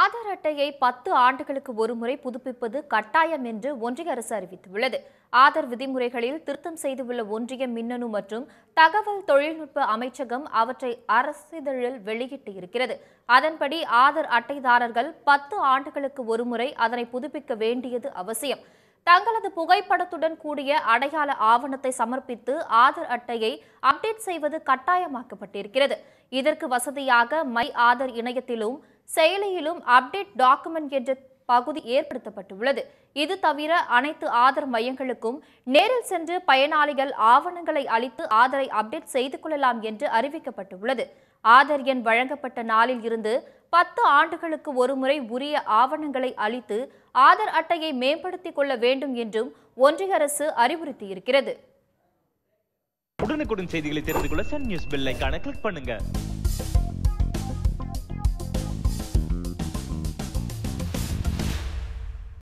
ஆதார் அட்டையை பத்து ஆண்டுகளுக்கு ஒருமுறை புதுப்பிப்பது கட்டாயம் என்று ஒன்றிய அரசு அறிவித்துள்ளது ஆதார் விதிமுறைகளில் திருத்தம் செய்துள்ள ஒன்றிய மின்னணு மற்றும் தகவல் தொழில்நுட்ப அமைச்சகம் அவற்றை அரசிதழில் வெளியிட்டு இருக்கிறது அதன்படி ஆதார் அட்டைதாரர்கள் பத்து ஆண்டுகளுக்கு ஒருமுறை அதனை புதுப்பிக்க வேண்டியது அவசியம் தங்களது புகைப்படத்துடன் கூடிய அடையாள ஆவணத்தை சமர்ப்பித்து ஆதார் அட்டையை அப்டேட் செய்வது கட்டாயமாக்கப்பட்டிருக்கிறது இதற்கு வசதியாக மை ஆதார் இணையத்திலும் செயலியிலும் அப்டேட் டாக்குமெண்ட் என்ற பகுதி ஏற்படுத்தப்பட்டுள்ளது இது தவிர அனைத்து ஆதார் மையங்களுக்கும் நேரில் சென்று பயனாளிகள் ஆவணங்களை அளித்து ஆதரை அப்டேட் செய்து கொள்ளலாம் என்று அறிவிக்கப்பட்டுள்ளது ஆதார் எண் வழங்கப்பட்ட நாளில் இருந்து பத்து ஆண்டுகளுக்கு ஒருமுறை உரிய ஆவணங்களை அளித்து ஆதார் அட்டையை மேம்படுத்திக் கொள்ள வேண்டும் என்றும் ஒன்றிய அரசு அறிவுறுத்தியிருக்கிறது உடனுக்குடன் செய்திகளை தெரிந்து கொள்ள சன் நியூஸ் கிளிக் பண்ணுங்க